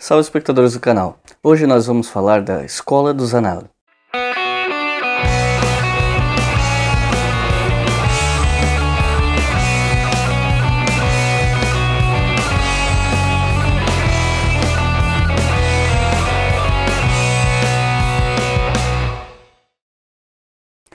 Salve espectadores do canal! Hoje nós vamos falar da Escola dos Análogos.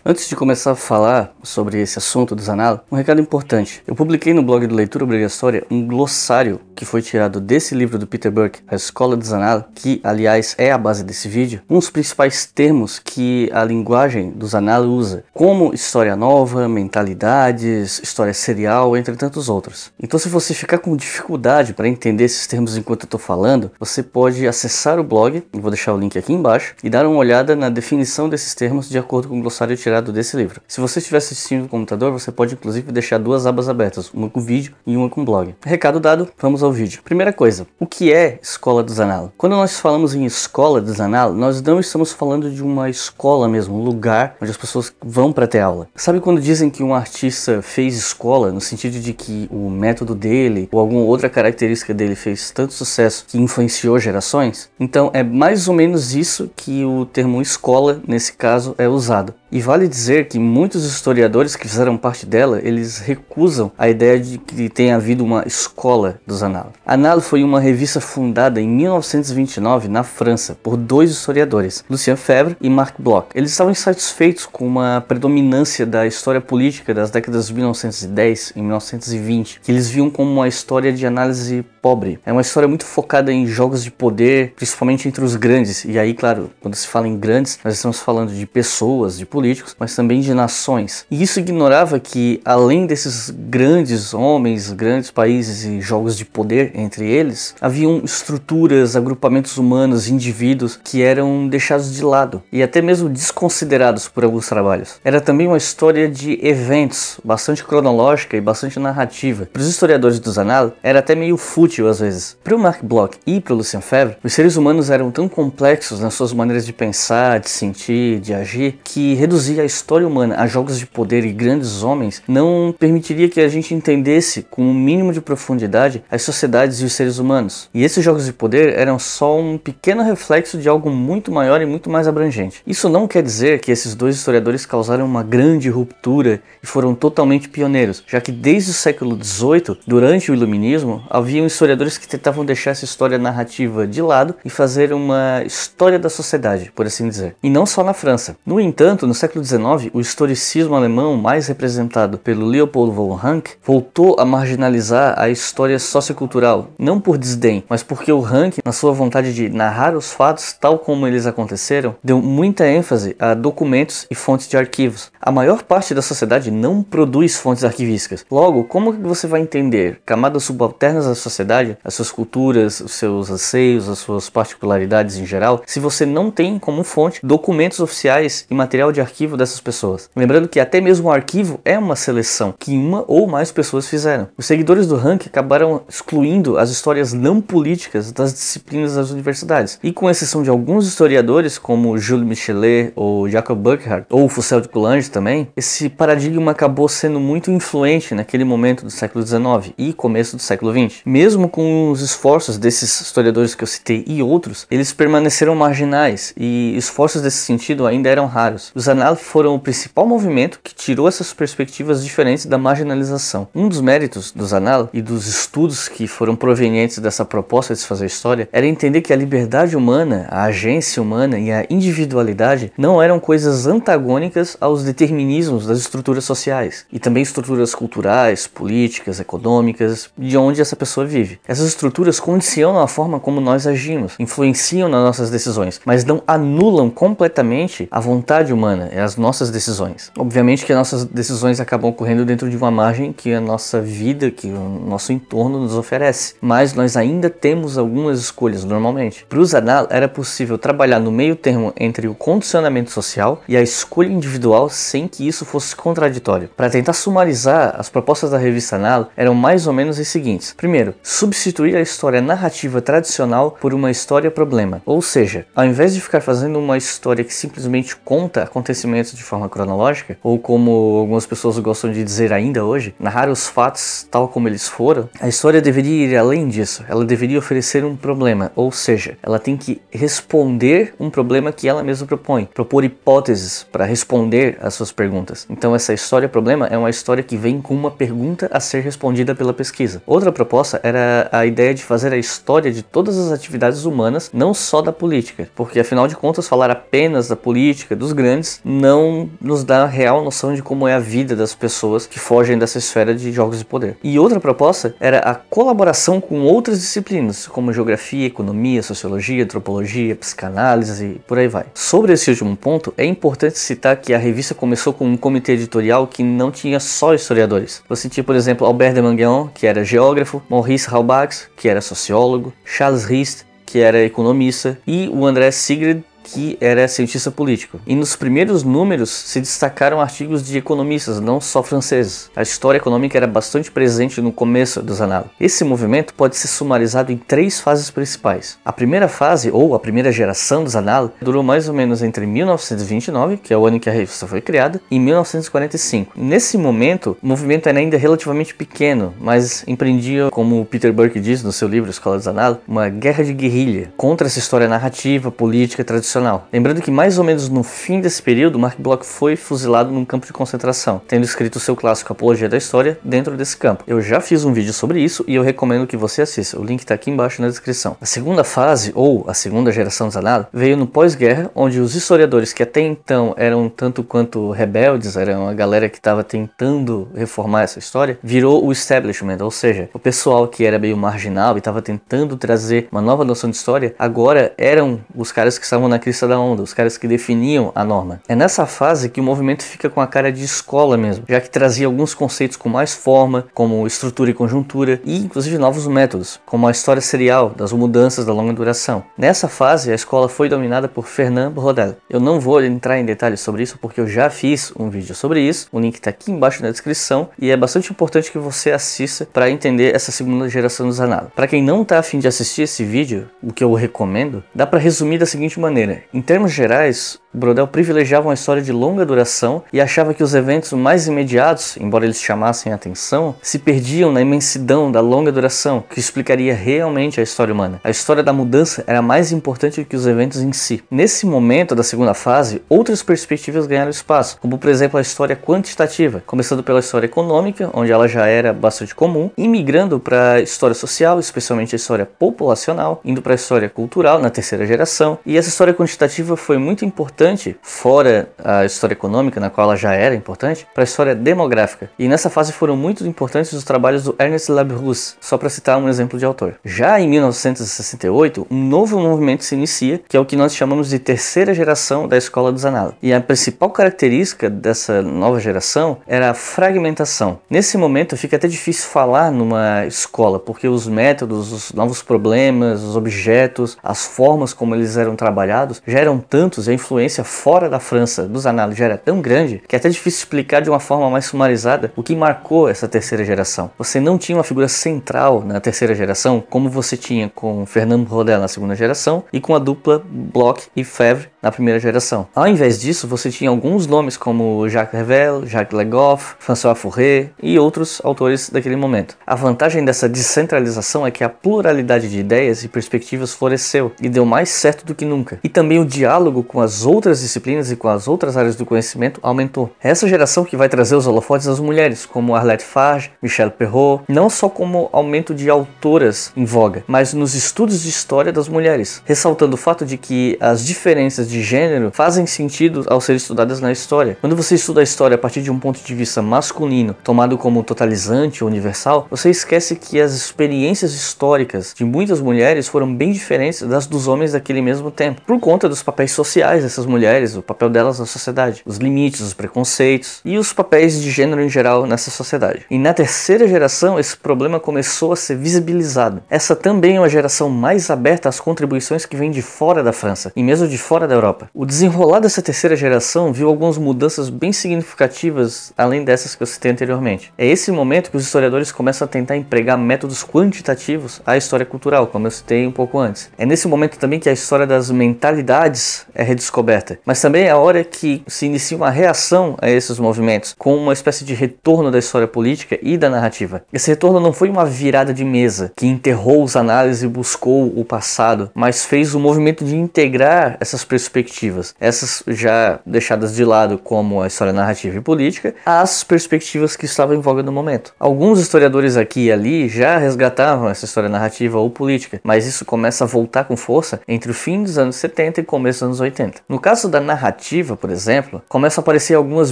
Antes de começar a falar sobre esse assunto dos anal, um recado importante. Eu publiquei no blog do Leitura Obrigatória um glossário que foi tirado desse livro do Peter Burke, A Escola dos Anal, que aliás é a base desse vídeo, um dos principais termos que a linguagem dos anal usa, como história nova, mentalidades, história serial, entre tantos outros. Então se você ficar com dificuldade para entender esses termos enquanto eu estou falando, você pode acessar o blog, vou deixar o link aqui embaixo, e dar uma olhada na definição desses termos de acordo com o glossário tirado desse livro. Se você estiver assistindo no computador, você pode inclusive deixar duas abas abertas, uma com vídeo e uma com blog. Recado dado, vamos ao vídeo. Primeira coisa, o que é Escola do Zanalo? Quando nós falamos em Escola do Zanalo, nós não estamos falando de uma escola mesmo, um lugar onde as pessoas vão para ter aula. Sabe quando dizem que um artista fez escola, no sentido de que o método dele ou alguma outra característica dele fez tanto sucesso que influenciou gerações? Então é mais ou menos isso que o termo escola, nesse caso, é usado. E vale dizer que muitos historiadores que fizeram parte dela, eles recusam a ideia de que tenha havido uma escola dos Annales. Annales foi uma revista fundada em 1929 na França por dois historiadores, Lucien Febvre e Marc Bloch. Eles estavam insatisfeitos com uma predominância da história política das décadas de 1910 e 1920, que eles viam como uma história de análise pobre. É uma história muito focada em jogos de poder, principalmente entre os grandes. E aí, claro, quando se fala em grandes, nós estamos falando de pessoas, de políticos, mas também de nações. E isso ignorava que, além desses grandes homens, grandes países e jogos de poder entre eles, haviam estruturas, agrupamentos humanos, indivíduos que eram deixados de lado e até mesmo desconsiderados por alguns trabalhos. Era também uma história de eventos, bastante cronológica e bastante narrativa. Para os historiadores dos anal, era até meio fútil útil, às vezes. Para o Mark Bloch e para o Lucien Febvre, os seres humanos eram tão complexos nas suas maneiras de pensar, de sentir, de agir, que reduzir a história humana a jogos de poder e grandes homens não permitiria que a gente entendesse com o um mínimo de profundidade as sociedades e os seres humanos. E esses jogos de poder eram só um pequeno reflexo de algo muito maior e muito mais abrangente. Isso não quer dizer que esses dois historiadores causaram uma grande ruptura e foram totalmente pioneiros, já que desde o século XVIII, durante o Iluminismo, haviam historiadores historiadores que tentavam deixar essa história narrativa de lado e fazer uma história da sociedade, por assim dizer. E não só na França. No entanto, no século XIX, o historicismo alemão, mais representado pelo Leopold von Ranke, voltou a marginalizar a história sociocultural, não por desdém, mas porque o Ranke, na sua vontade de narrar os fatos tal como eles aconteceram, deu muita ênfase a documentos e fontes de arquivos. A maior parte da sociedade não produz fontes arquivísticas. Logo, como que você vai entender camadas subalternas da sociedade as suas culturas, os seus anseios, as suas particularidades em geral, se você não tem como fonte documentos oficiais e material de arquivo dessas pessoas. Lembrando que até mesmo o arquivo é uma seleção que uma ou mais pessoas fizeram. Os seguidores do ranking acabaram excluindo as histórias não políticas das disciplinas das universidades, e com exceção de alguns historiadores, como Jules Michelet ou Jacob Burckhardt, ou Fussel de Coulanges também, esse paradigma acabou sendo muito influente naquele momento do século XIX e começo do século XX. Mesmo mesmo com os esforços desses historiadores que eu citei e outros, eles permaneceram marginais e esforços desse sentido ainda eram raros. Os análises foram o principal movimento que tirou essas perspectivas diferentes da marginalização. Um dos méritos dos anal e dos estudos que foram provenientes dessa proposta de se fazer história era entender que a liberdade humana, a agência humana e a individualidade não eram coisas antagônicas aos determinismos das estruturas sociais e também estruturas culturais, políticas, econômicas, de onde essa pessoa vive vive. Essas estruturas condicionam a forma como nós agimos, influenciam nas nossas decisões, mas não anulam completamente a vontade humana, é as nossas decisões. Obviamente que as nossas decisões acabam ocorrendo dentro de uma margem que a nossa vida, que o nosso entorno nos oferece, mas nós ainda temos algumas escolhas normalmente. Para os anal era possível trabalhar no meio termo entre o condicionamento social e a escolha individual sem que isso fosse contraditório. Para tentar sumarizar, as propostas da revista Anal eram mais ou menos as seguintes: primeiro, substituir a história narrativa tradicional por uma história problema. Ou seja, ao invés de ficar fazendo uma história que simplesmente conta acontecimentos de forma cronológica, ou como algumas pessoas gostam de dizer ainda hoje, narrar os fatos tal como eles foram, a história deveria ir além disso. Ela deveria oferecer um problema, ou seja, ela tem que responder um problema que ela mesma propõe, propor hipóteses para responder às suas perguntas. Então essa história problema é uma história que vem com uma pergunta a ser respondida pela pesquisa. Outra proposta era é, a, ideia de fazer a história de todas as atividades humanas, não só da política, porque afinal de contas, falar apenas da política, dos grandes, não nos dá a real noção de como é a vida das pessoas que fogem dessa esfera de jogos de poder. E outra proposta era a colaboração com outras disciplinas, como geografia, economia, sociologia, antropologia, psicanálise e por aí vai. Sobre esse último ponto, é importante citar que a revista começou com um comitê editorial que não tinha só historiadores. Você tinha, por exemplo, Albert de Manguion, que era geógrafo, Maurice Halbachs, que era sociólogo, Charles Rist, que era economista, e o André Sigrid, que era cientista político. E nos primeiros números se destacaram artigos de economistas, não só franceses. A história econômica era bastante presente no começo dos análises. Esse movimento pode ser sumarizado em três fases principais. A primeira fase, ou a primeira geração dos análises, durou mais ou menos entre 1929, que é o ano em que a revista foi criada, e 1945. Nesse momento, o movimento era ainda relativamente pequeno, mas empreendia, como Peter Burke diz no seu livro Escola dos Análises, uma guerra de guerrilha contra essa história narrativa, política, tradicional profissional. Lembrando que mais ou menos no fim desse período, Mark Bloch foi fuzilado num campo de concentração, tendo escrito seu clássico Apologia da História dentro desse campo. Eu já fiz um vídeo sobre isso e eu recomendo que você assista. O link está aqui embaixo na descrição. A segunda fase, ou a segunda geração desanada, veio no pós-guerra, onde os historiadores que até então eram tanto quanto rebeldes, eram a galera que estava tentando reformar essa história, virou o establishment, ou seja, o pessoal que era meio marginal e estava tentando trazer uma nova noção de história, agora eram os caras que estavam na crista da onda, os caras que definiam a norma. É nessa fase que o movimento fica com a cara de escola mesmo, já que trazia alguns conceitos com mais forma, como estrutura e conjuntura, e inclusive novos métodos, como a história serial das mudanças da longa duração. Nessa fase, a escola foi dominada por Fernand Brodel. Eu não vou entrar em detalhes sobre isso porque eu já fiz um vídeo sobre isso, o link está aqui embaixo na descrição, e é bastante importante que você assista para entender essa segunda geração do análises. Para quem não está afim de assistir esse vídeo, o que eu recomendo, dá para resumir da seguinte maneira. Em termos gerais, Brodel privilegiava uma história de longa duração e achava que os eventos mais imediatos, embora eles chamassem a atenção, se perdiam na imensidão da longa duração, que explicaria realmente a história humana. A história da mudança era mais importante do que os eventos em si. Nesse momento da segunda fase, outras perspectivas ganharam espaço, como por exemplo a história quantitativa, começando pela história econômica, onde ela já era bastante comum, e migrando para a história social, especialmente a história populacional, indo para a história cultural na terceira geração, e essa história quantitativa foi muito importante importante, fora a história econômica, na qual ela já era importante, para a história demográfica. E nessa fase foram muito importantes os trabalhos do Ernest Labrousse, só para citar um exemplo de autor. Já em 1968, um novo movimento se inicia, que é o que nós chamamos de terceira geração da escola dos análogos E a principal característica dessa nova geração era a fragmentação. Nesse momento fica até difícil falar numa escola, porque os métodos, os novos problemas, os objetos, as formas como eles eram trabalhados já eram tantos e a influência influência fora da França dos análises já era tão grande que é até difícil explicar de uma forma mais sumarizada o que marcou essa terceira geração. Você não tinha uma figura central na terceira geração como você tinha com Fernando Rodel na segunda geração e com a dupla Bloch e Fevre na primeira geração. Ao invés disso, você tinha alguns nomes como Jacques Revel, Jacques Legoff, François Fourré e outros autores daquele momento. A vantagem dessa descentralização é que a pluralidade de ideias e perspectivas floresceu e deu mais certo do que nunca. E também o diálogo com as outras outras disciplinas e com as outras áreas do conhecimento aumentou. essa geração que vai trazer os holofotes às mulheres, como Arlette Farge, Michel Perrault, não só como aumento de autoras em voga, mas nos estudos de história das mulheres, ressaltando o fato de que as diferenças de gênero fazem sentido ao ser estudadas na história. Quando você estuda a história a partir de um ponto de vista masculino, tomado como totalizante ou universal, você esquece que as experiências históricas de muitas mulheres foram bem diferentes das dos homens daquele mesmo tempo, por conta dos papéis sociais dessas mulheres mulheres, o papel delas na sociedade, os limites, os preconceitos e os papéis de gênero em geral nessa sociedade. E na terceira geração, esse problema começou a ser visibilizado. Essa também é uma geração mais aberta às contribuições que vêm de fora da França e mesmo de fora da Europa. O desenrolar dessa terceira geração viu algumas mudanças bem significativas além dessas que eu citei anteriormente. É esse momento que os historiadores começam a tentar empregar métodos quantitativos à história cultural, como eu citei um pouco antes. É nesse momento também que a história das mentalidades é redescoberta descoberta, mas também é a hora que se inicia uma reação a esses movimentos, com uma espécie de retorno da história política e da narrativa. Esse retorno não foi uma virada de mesa que enterrou os análises e buscou o passado, mas fez o movimento de integrar essas perspectivas, essas já deixadas de lado como a história narrativa e política, às perspectivas que estavam em voga no momento. Alguns historiadores aqui e ali já resgatavam essa história narrativa ou política, mas isso começa a voltar com força entre o fim dos anos 70 e começo dos anos 80. No caso da narrativa, por exemplo, começam a aparecer algumas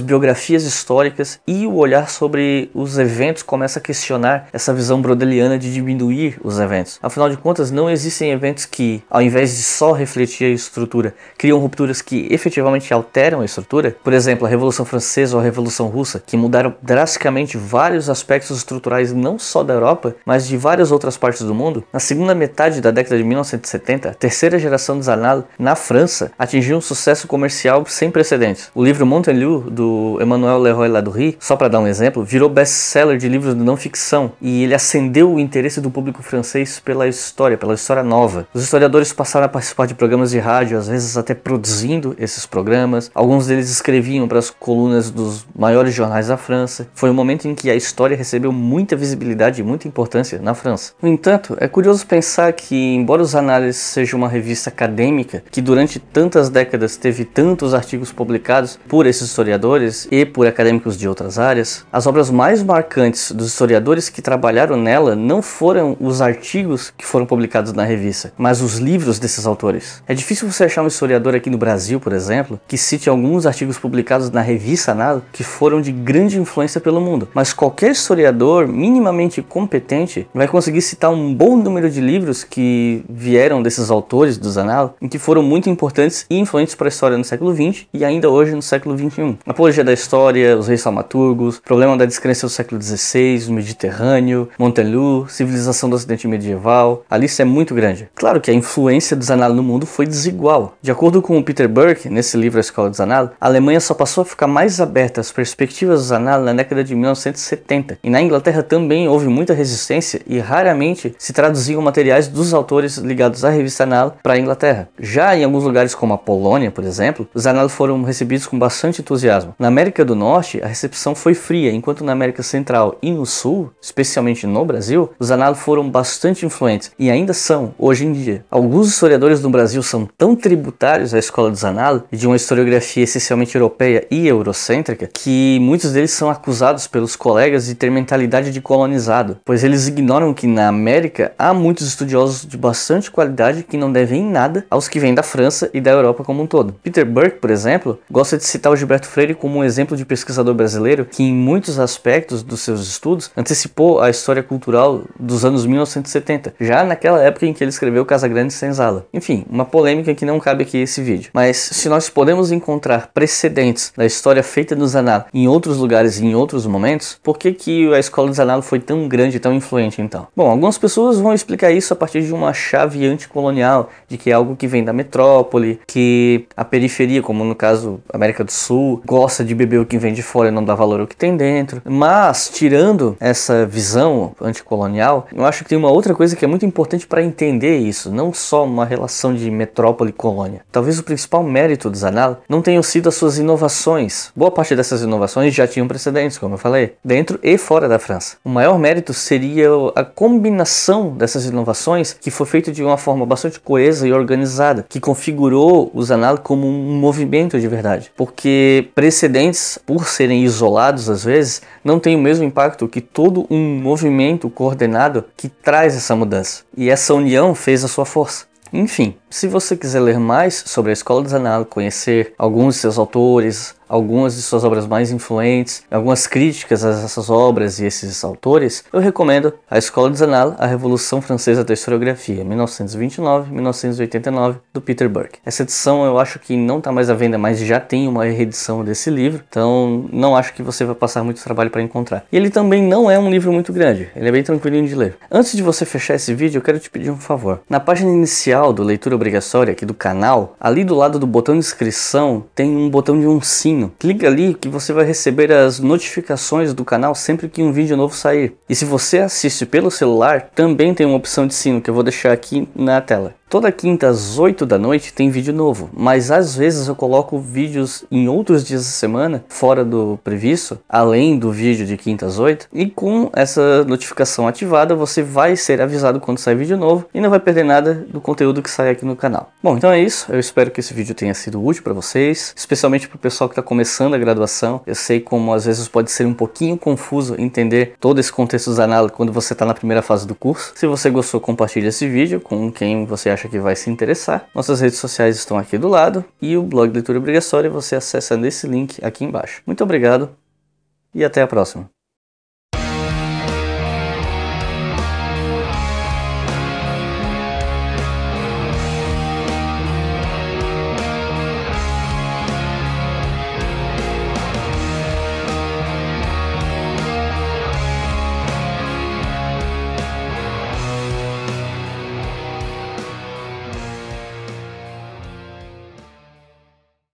biografias históricas e o olhar sobre os eventos começa a questionar essa visão brodeliana de diminuir os eventos. Afinal de contas, não existem eventos que, ao invés de só refletir a estrutura, criam rupturas que efetivamente alteram a estrutura. Por exemplo, a Revolução Francesa ou a Revolução Russa, que mudaram drasticamente vários aspectos estruturais não só da Europa, mas de várias outras partes do mundo. Na segunda metade da década de 1970, a terceira geração dos Annales na França atingiu um sucesso sucesso comercial sem precedentes. O livro Mountain do Emmanuel Leroy Ladurie, só para dar um exemplo, virou best-seller de livros de não ficção e ele acendeu o interesse do público francês pela história, pela história nova. Os historiadores passaram a participar de programas de rádio, às vezes até produzindo esses programas. Alguns deles escreviam para as colunas dos maiores jornais da França. Foi um momento em que a história recebeu muita visibilidade e muita importância na França. No entanto, é curioso pensar que, embora os Análises seja uma revista acadêmica que durante tantas décadas teve tantos artigos publicados por esses historiadores e por acadêmicos de outras áreas, as obras mais marcantes dos historiadores que trabalharam nela não foram os artigos que foram publicados na revista, mas os livros desses autores. É difícil você achar um historiador aqui no Brasil, por exemplo, que cite alguns artigos publicados na revista Nada que foram de grande influência pelo mundo, mas qualquer historiador minimamente competente vai conseguir citar um bom número de livros que vieram desses autores dos anal e que foram muito importantes e influentes para a história no século XX e ainda hoje no século XXI. Apologia da história, os reis salmaturgos, problema da descrença do século XVI, o Mediterrâneo, Montelu, civilização do Ocidente medieval. A lista é muito grande. Claro que a influência dos Zanalo no mundo foi desigual. De acordo com o Peter Burke, nesse livro A Escola dos Zanalo, a Alemanha só passou a ficar mais aberta às perspectivas dos Zanalo na década de 1970. E na Inglaterra também houve muita resistência e raramente se traduziam materiais dos autores ligados à revista Anal para a Inglaterra. Já em alguns lugares como a Polônia, por exemplo, os análises foram recebidos com bastante entusiasmo. Na América do Norte, a recepção foi fria, enquanto na América Central e no Sul, especialmente no Brasil, os análises foram bastante influentes e ainda são, hoje em dia. Alguns historiadores do Brasil são tão tributários à escola dos análises e de uma historiografia essencialmente europeia e eurocêntrica que muitos deles são acusados pelos colegas de ter mentalidade de colonizado, pois eles ignoram que na América há muitos estudiosos de bastante qualidade que não devem em nada aos que vêm da França e da Europa como um todo todo. Peter Burke, por exemplo, gosta de citar o Gilberto Freire como um exemplo de pesquisador brasileiro que, em muitos aspectos dos seus estudos, antecipou a história cultural dos anos 1970, já naquela época em que ele escreveu Casa Grande e Senzala. Enfim, uma polêmica que não cabe aqui esse vídeo. Mas se nós podemos encontrar precedentes da história feita no Zanalo em outros lugares e em outros momentos, por que, que a escola do Zanalo foi tão grande e tão influente então? Bom, algumas pessoas vão explicar isso a partir de uma chave anticolonial, de que é algo que vem da metrópole, que a periferia, como no caso América do Sul, gosta de beber o que vem de fora e não dá valor ao que tem dentro. Mas, tirando essa visão anticolonial, eu acho que tem uma outra coisa que é muito importante para entender isso, não só uma relação de metrópole-colônia. Talvez o principal mérito do Zanala não tenham sido as suas inovações. Boa parte dessas inovações já tinham precedentes, como eu falei, dentro e fora da França. O maior mérito seria a combinação dessas inovações que foi feita de uma forma bastante coesa e organizada, que configurou o Zanala como um movimento de verdade, porque precedentes, por serem isolados às vezes, não têm o mesmo impacto que todo um movimento coordenado que traz essa mudança. E essa união fez a sua força. Enfim, se você quiser ler mais sobre a Escola dos Análises, conhecer alguns de seus autores, algumas de suas obras mais influentes, algumas críticas a essas obras e esses autores, eu recomendo A Escola dos Zanal, A Revolução Francesa da Historiografia, 1929-1989, do Peter Burke. Essa edição eu acho que não está mais à venda, mas já tem uma reedição desse livro, então não acho que você vai passar muito trabalho para encontrar. E ele também não é um livro muito grande, ele é bem tranquilinho de ler. Antes de você fechar esse vídeo, eu quero te pedir um favor. Na página inicial do Leitura obrigatória aqui do canal, ali do lado do botão de inscrição tem um botão de um sino. Clica ali que você vai receber as notificações do canal sempre que um vídeo novo sair. E se você assiste pelo celular, também tem uma opção de sino que eu vou deixar aqui na tela. Toda quinta às 8 da noite tem vídeo novo, mas às vezes eu coloco vídeos em outros dias da semana, fora do previsto, além do vídeo de quinta às 8, e com essa notificação ativada você vai ser avisado quando sai vídeo novo e não vai perder nada do conteúdo que sai aqui no canal. Bom, então é isso, eu espero que esse vídeo tenha sido útil para vocês, especialmente para o pessoal que está começando a graduação. Eu sei como às vezes pode ser um pouquinho confuso entender todo esse contexto dos análogos quando você está na primeira fase do curso. Se você gostou, compartilhe esse vídeo com quem você acha acha que vai se interessar. Nossas redes sociais estão aqui do lado e o blog Leitura Obrigatória você acessa nesse link aqui embaixo. Muito obrigado e até a próxima.